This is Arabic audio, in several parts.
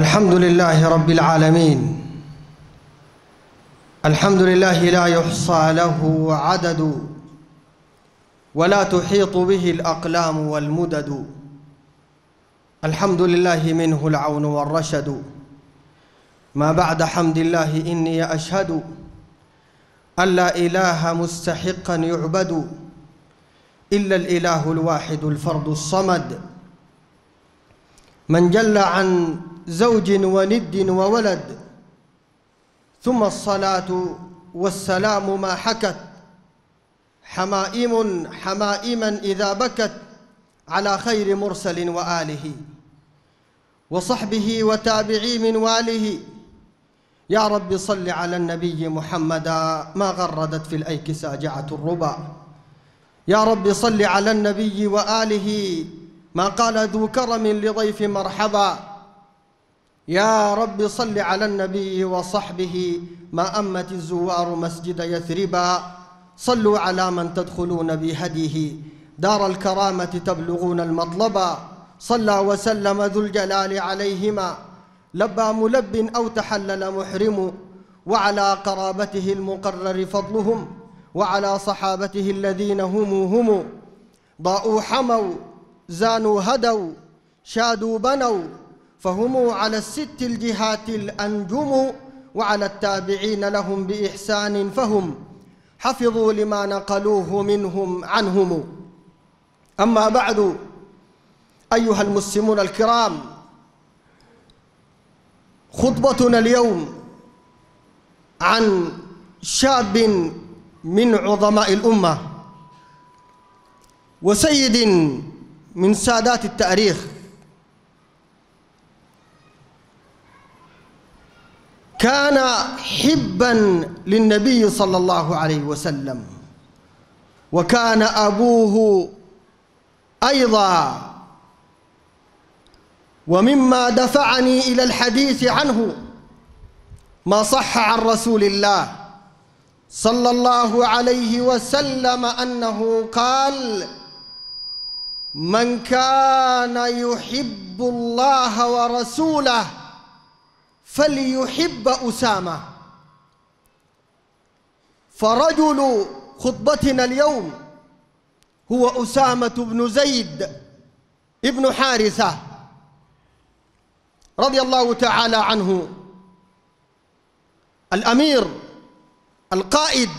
الحمد لله رب العالمين الحمد لله لا يحصى له عدد ولا تحيط به الأقلام والمدد الحمد لله منه العون والرشد ما بعد حمد الله إني أشهد أن لا إله مستحقا يعبد إلا الإله الواحد الفرد الصمد من جل عن زوج وند وولد ثم الصلاة والسلام ما حكت حمائم حمائما إذا بكت على خير مرسل وآله وصحبه وتابعي من واله يا رب صل على النبي محمدا ما غردت في الأيك ساجعة الربا يا رب صل على النبي وآله ما قال ذو كرم لضيف مرحبا يا رب صل على النبي وصحبه ما أمت الزوار مسجد يثربا صلوا على من تدخلون بهديه دار الكرامة تبلغون المطلبا صلى وسلم ذو الجلال عليهما لبى ملب أو تحلل محرم وعلى قرابته المقرر فضلهم وعلى صحابته الذين هم هم ضاءوا حموا زانوا هدوا شادوا بنوا فهم على الست الجهات الأنجم وعلى التابعين لهم بإحسان فهم حفظوا لما نقلوه منهم عنهم أما بعد أيها المسلمون الكرام خطبتنا اليوم عن شاب من عظماء الأمة وسيد من سادات التاريخ كان حبا للنبي صلى الله عليه وسلم وكان أبوه أيضا ومما دفعني إلى الحديث عنه ما صح عن رسول الله صلى الله عليه وسلم أنه قال من كان يحب الله ورسوله فليحب أسامة فرجل خطبتنا اليوم هو أسامة بن زيد بن حارثة رضي الله تعالى عنه الأمير القائد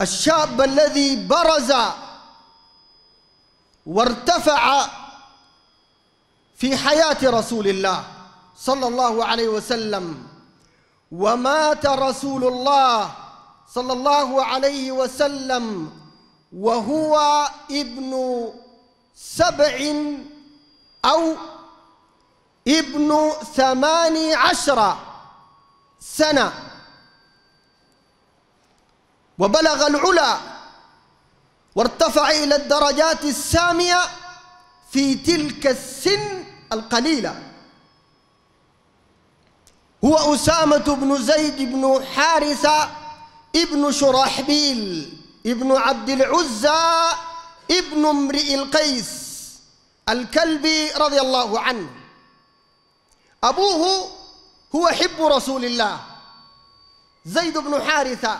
الشاب الذي برز وارتفع في حياة رسول الله صلى الله عليه وسلم ومات رسول الله صلى الله عليه وسلم وهو ابن سبع أو ابن ثماني عشرة سنة وبلغ العلا وارتفع إلى الدرجات السامية في تلك السن القليله هو أسامة بن زيد بن حارثة ابن شرحبيل ابن عبد العزى ابن امرئ القيس الكلبي رضي الله عنه أبوه هو حب رسول الله زيد بن حارثة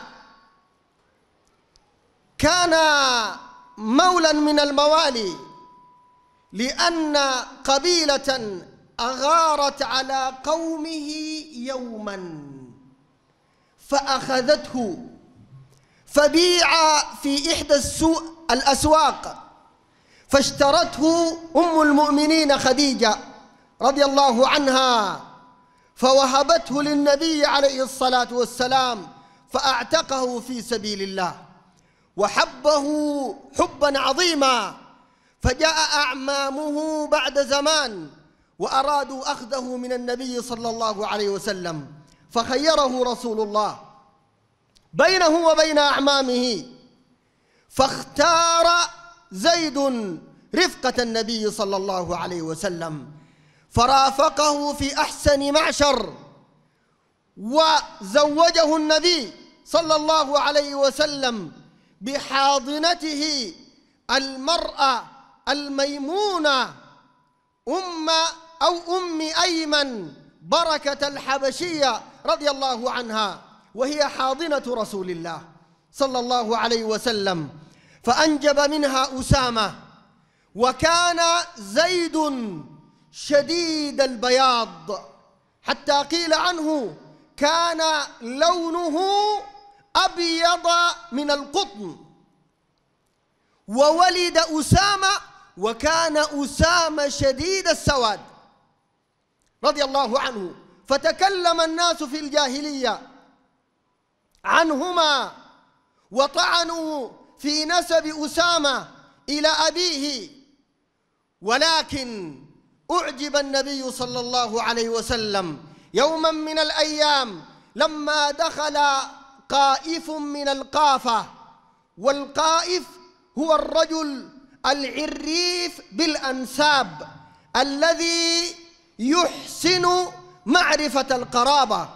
كان مولا من الموالي لأن قبيلة أغارت على قومه يوما فأخذته فبيع في إحدى السوق الأسواق فاشترته أم المؤمنين خديجة رضي الله عنها فوهبته للنبي عليه الصلاة والسلام فأعتقه في سبيل الله وحبه حبا عظيما فجاء أعمامه بعد زمان وأرادوا أخذه من النبي صلى الله عليه وسلم فخيره رسول الله بينه وبين أعمامه فاختار زيد رفقة النبي صلى الله عليه وسلم فرافقه في أحسن معشر وزوجه النبي صلى الله عليه وسلم بحاضنته المرأة الميمونة أم أو أم أيمن بركة الحبشية رضي الله عنها وهي حاضنة رسول الله صلى الله عليه وسلم فأنجب منها أسامة وكان زيد شديد البياض حتى قيل عنه كان لونه أبيض من القطن وولد أسامة وكان أسامة شديد السواد رضي الله عنه فتكلم الناس في الجاهلية عنهما وطعنوا في نسب أسامة إلى أبيه ولكن أعجب النبي صلى الله عليه وسلم يوما من الأيام لما دخل قائف من القافة والقائف هو الرجل العريف بالأنساب الذي يحسن معرفة القرابة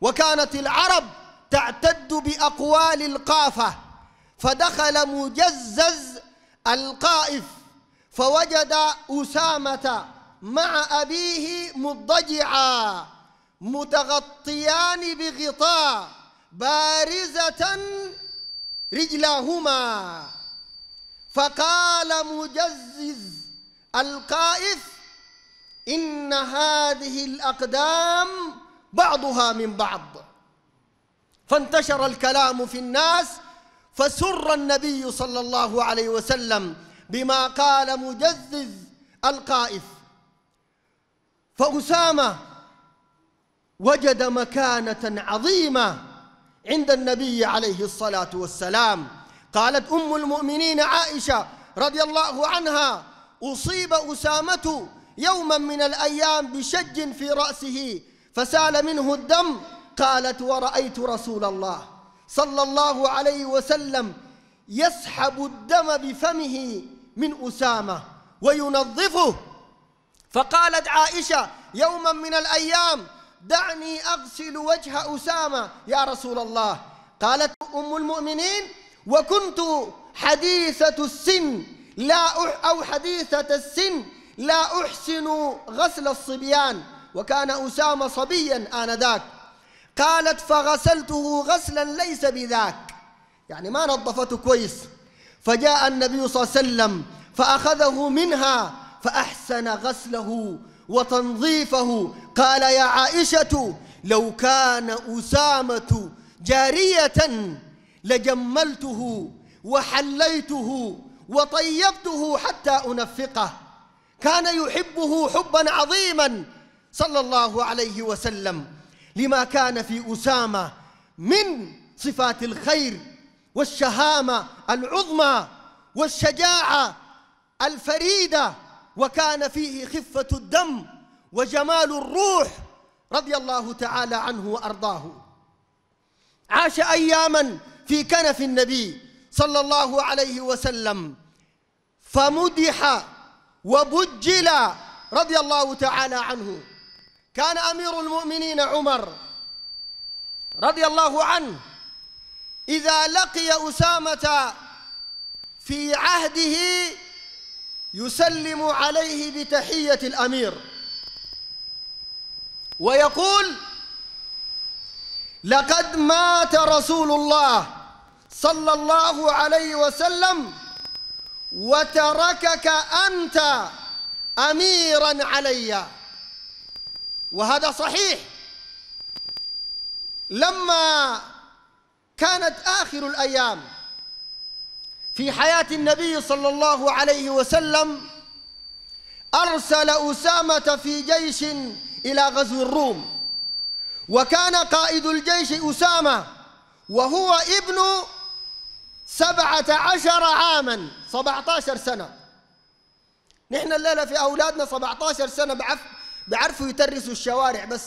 وكانت العرب تعتد بأقوال القافة فدخل مجزز القائف فوجد أسامة مع أبيه مضجعا متغطيان بغطاء بارزة رجلاهما فقال مجزز القائف إن هذه الأقدام بعضها من بعض فانتشر الكلام في الناس فسر النبي صلى الله عليه وسلم بما قال مجذذ القائف فأسامة وجد مكانة عظيمة عند النبي عليه الصلاة والسلام قالت أم المؤمنين عائشة رضي الله عنها أصيب أسامة يوما من الأيام بشج في رأسه فسال منه الدم قالت ورأيت رسول الله صلى الله عليه وسلم يسحب الدم بفمه من أسامة وينظفه فقالت عائشة يوما من الأيام دعني أغسل وجه أسامة يا رسول الله قالت أم المؤمنين وكنت حديثة السن لا أو حديثة السن لا أحسن غسل الصبيان وكان أسامة صبيا آنذاك قالت فغسلته غسلا ليس بذاك يعني ما نظفته كويس فجاء النبي صلى الله عليه وسلم فأخذه منها فأحسن غسله وتنظيفه قال يا عائشة لو كان أسامة جارية لجملته وحليته وطيبته حتى أنفقه كان يحبه حبا عظيما صلى الله عليه وسلم لما كان في أسامة من صفات الخير والشهامة العظمى والشجاعة الفريدة وكان فيه خفة الدم وجمال الروح رضي الله تعالى عنه وأرضاه عاش أياما في كنف النبي صلى الله عليه وسلم فمدح وبجل رضي الله تعالى عنه كان أمير المؤمنين عمر رضي الله عنه إذا لقي أسامة في عهده يسلم عليه بتحية الأمير ويقول لقد مات رسول الله صلى الله عليه وسلم وتركك أنت أميرا علي وهذا صحيح لما كانت آخر الأيام في حياة النبي صلى الله عليه وسلم أرسل أسامة في جيش إلى غزو الروم وكان قائد الجيش أسامة وهو ابن سبعة عشر عاما سبعة عشر سنة نحن الليلة في أولادنا سبعة عشر سنة بعرف بعرفوا يترسوا الشوارع بس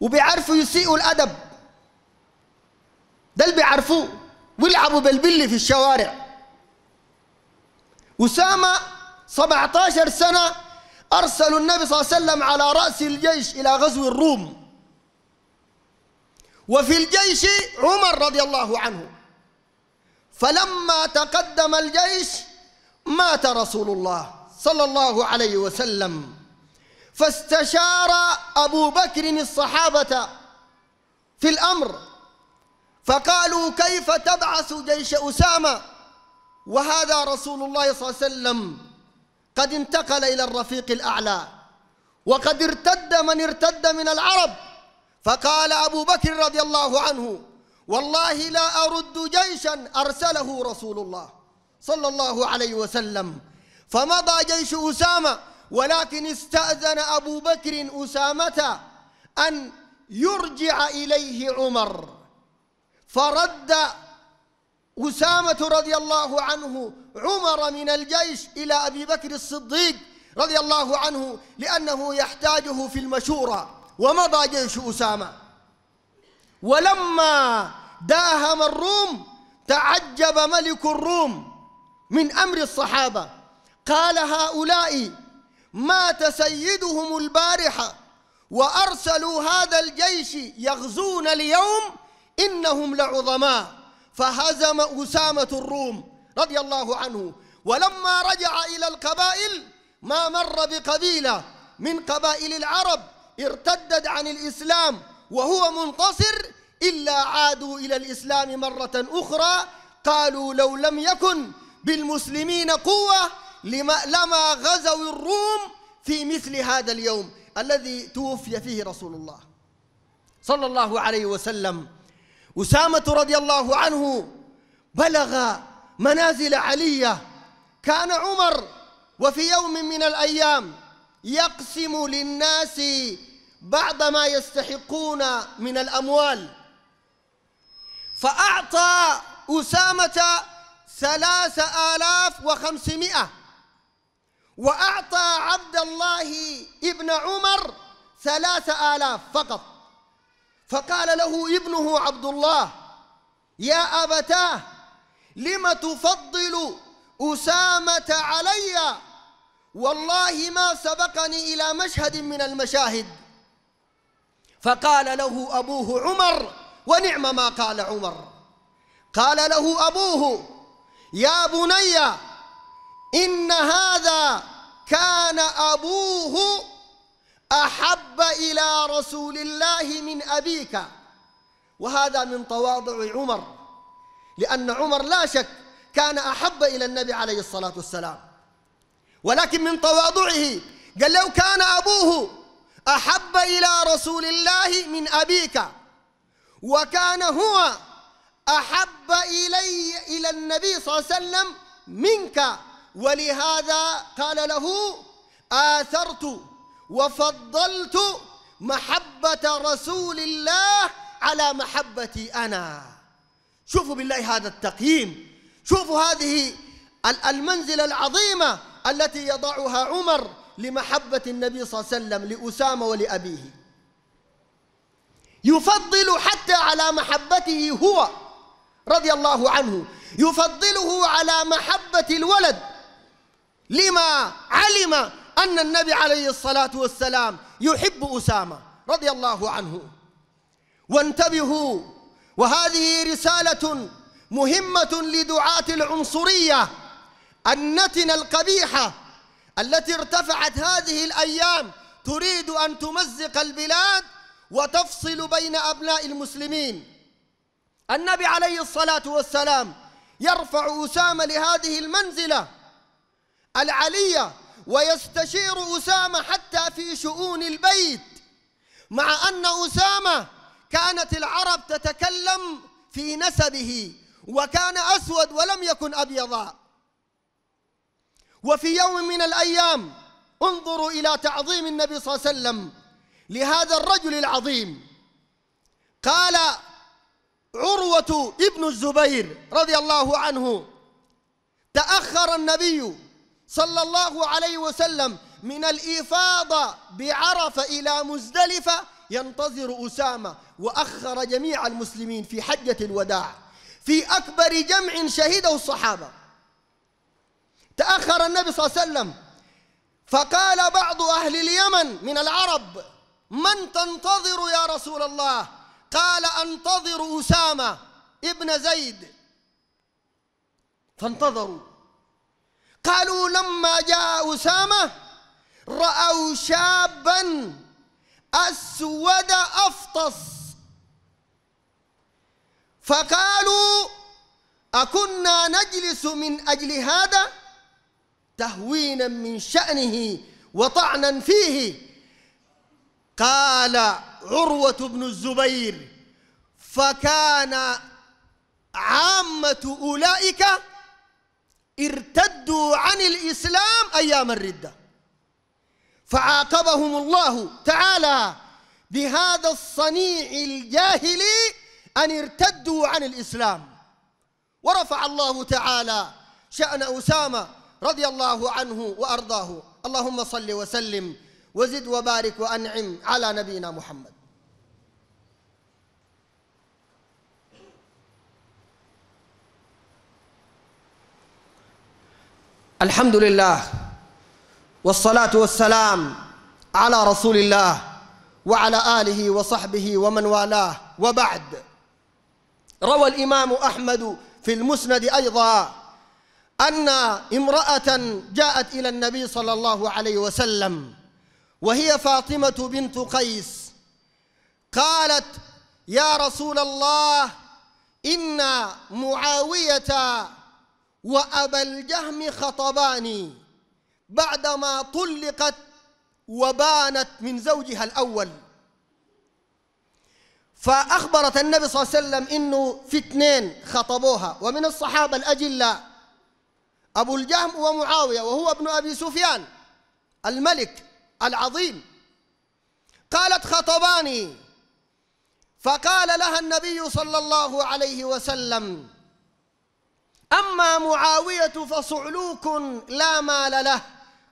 وبيعرفوا يسيئوا الأدب ده اللي بيعرفوه ويلعبوا بالبلي في الشوارع أسامة 17 سنة أرسلوا النبي صلى الله عليه وسلم على رأس الجيش إلى غزو الروم وفي الجيش عمر رضي الله عنه فلما تقدم الجيش مات رسول الله صلى الله عليه وسلم فاستشار أبو بكر الصحابة في الأمر فقالوا كيف تبعث جيش أسامة وهذا رسول الله صلى الله عليه وسلم قد انتقل إلى الرفيق الأعلى وقد ارتد من ارتد من العرب فقال أبو بكر رضي الله عنه والله لا أرد جيشا أرسله رسول الله صلى الله عليه وسلم فمضى جيش أسامة ولكن استأذن أبو بكر أسامة أن يرجع إليه عمر فرد أسامة رضي الله عنه عمر من الجيش إلى أبي بكر الصديق رضي الله عنه لأنه يحتاجه في المشورة ومضى جيش أسامة ولما داهم الروم تعجب ملك الروم من أمر الصحابة قال هؤلاء مات سيدهم البارحة وأرسلوا هذا الجيش يغزون اليوم إنهم لعظماء فهزم أسامة الروم رضي الله عنه ولما رجع إلى القبائل ما مر بقبيلة من قبائل العرب ارتدد عن الإسلام وهو منتصر إلا عادوا إلى الإسلام مرة أخرى قالوا لو لم يكن بالمسلمين قوة لما, لما غزوا الروم في مثل هذا اليوم الذي توفي فيه رسول الله صلى الله عليه وسلم أسامة رضي الله عنه بلغ منازل علي كان عمر وفي يوم من الأيام يقسم للناس بعض ما يستحقون من الأموال فأعطى أسامة ثلاث آلاف وخمسمائة وأعطى عبد الله ابن عمر ثلاث آلاف فقط فقال له ابنه عبد الله يا أبتاه لم تفضل أسامة علي والله ما سبقني إلى مشهد من المشاهد فقال له أبوه عمر ونعم ما قال عمر قال له أبوه يا بني إن هذا كان أبوه أحب إلى رسول الله من أبيك وهذا من تواضع عمر لأن عمر لا شك كان أحب إلى النبي عليه الصلاة والسلام ولكن من تواضعه قال لو كان أبوه احب الى رسول الله من ابيك وكان هو احب الي الى النبي صلى الله عليه وسلم منك ولهذا قال له اثرت وفضلت محبه رسول الله على محبتي انا شوفوا بالله هذا التقييم شوفوا هذه المنزله العظيمه التي يضعها عمر لمحبة النبي صلى الله عليه وسلم لأسامة ولأبيه يفضل حتى على محبته هو رضي الله عنه يفضله على محبة الولد لما علم أن النبي عليه الصلاة والسلام يحب أسامة رضي الله عنه وانتبهوا وهذه رسالة مهمة لدعاة العنصرية النتن القبيحة التي ارتفعت هذه الأيام تريد أن تمزق البلاد وتفصل بين أبناء المسلمين النبي عليه الصلاة والسلام يرفع أسامة لهذه المنزلة العلية ويستشير أسامة حتى في شؤون البيت مع أن أسامة كانت العرب تتكلم في نسبه وكان أسود ولم يكن أبيضا وفي يوم من الأيام انظروا إلى تعظيم النبي صلى الله عليه وسلم لهذا الرجل العظيم قال عروة ابن الزبير رضي الله عنه تأخر النبي صلى الله عليه وسلم من الإفاضة بعرفة إلى مزدلفة ينتظر أسامة وأخر جميع المسلمين في حجة الوداع في أكبر جمع شهده الصحابة تأخر النبي صلى الله عليه وسلم فقال بعض أهل اليمن من العرب من تنتظر يا رسول الله قال أنتظر أسامة ابن زيد فانتظروا قالوا لما جاء أسامة رأوا شابا أسود أفطس فقالوا أكنا نجلس من أجل هذا؟ تهوينا من شأنه وطعنا فيه قال عروة بن الزبير فكان عامة أولئك ارتدوا عن الإسلام أيام الردة فعاقبهم الله تعالى بهذا الصنيع الجاهلي أن ارتدوا عن الإسلام ورفع الله تعالى شأن أسامة رضي الله عنه وأرضاه اللهم صل وسلم وزد وبارك وأنعم على نبينا محمد الحمد لله والصلاة والسلام على رسول الله وعلى آله وصحبه ومن والاه وبعد روى الإمام أحمد في المسند أيضا أن امرأة جاءت إلى النبي صلى الله عليه وسلم وهي فاطمة بنت قيس قالت يا رسول الله إن معاوية وأبا الجهم خطباني بعدما طلقت وبانت من زوجها الأول فأخبرت النبي صلى الله عليه وسلم إنه في اثنين خطبوها ومن الصحابة الأجلّة أبو الجهم ومعاوية وهو ابن أبي سفيان الملك العظيم قالت خطباني فقال لها النبي صلى الله عليه وسلم أما معاوية فصعلوك لا مال له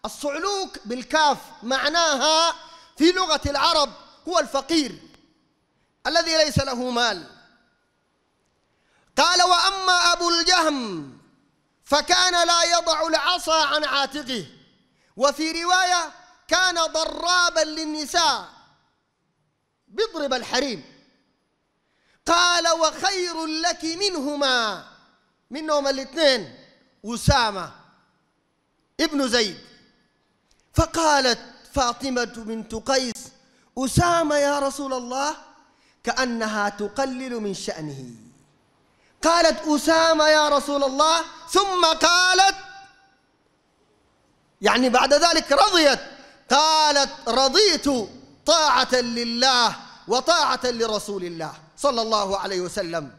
الصعلوك بالكاف معناها في لغة العرب هو الفقير الذي ليس له مال قال وأما أبو الجهم فكان لا يضع العصا عن عاتقه وفي رواية كان ضرابا للنساء بيضرب الحريم قال وخير لك منهما منهم الاثنين أسامة ابن زيد فقالت فاطمة بنت قيس أسامة يا رسول الله كأنها تقلل من شأنه قالت أسامة يا رسول الله ثم قالت يعني بعد ذلك رضيت قالت رضيت طاعة لله وطاعة لرسول الله صلى الله عليه وسلم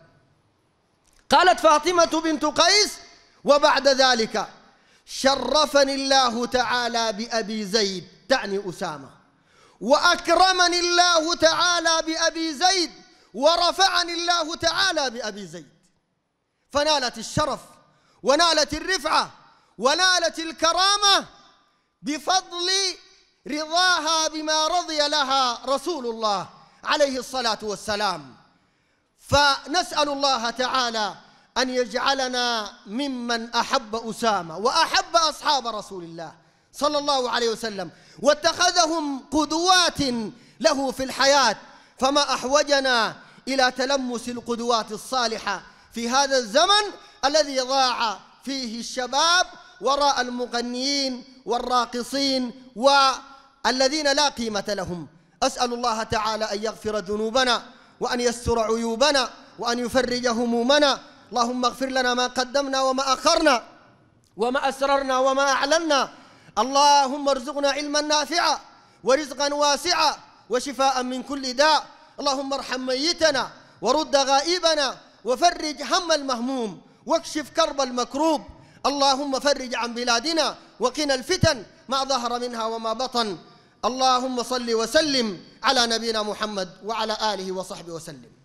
قالت فاطمة بنت قيس وبعد ذلك شرفني الله تعالى بأبي زيد تعني أسامة وأكرمني الله تعالى بأبي زيد ورفعني الله تعالى بأبي زيد فنالت الشرف ونالت الرفعة ونالت الكرامة بفضل رضاها بما رضي لها رسول الله عليه الصلاة والسلام فنسأل الله تعالى أن يجعلنا ممن أحب أسامة وأحب أصحاب رسول الله صلى الله عليه وسلم واتخذهم قدوات له في الحياة فما أحوجنا إلى تلمس القدوات الصالحة في هذا الزمن الذي ضاع فيه الشباب وراء المغنيين والراقصين والذين لا قيمة لهم أسأل الله تعالى أن يغفر ذنوبنا وأن يستر عيوبنا وأن يفرج همومنا اللهم اغفر لنا ما قدمنا وما أخرنا وما أسررنا وما أعلنا اللهم ارزقنا علما نافعا ورزقا واسعا وشفاء من كل داء اللهم ارحم ميتنا ورد غائبنا وفرج هم المهموم واكشف كرب المكروب اللهم فرج عن بلادنا وقنا الفتن ما ظهر منها وما بطن اللهم صل وسلم على نبينا محمد وعلى آله وصحبه وسلم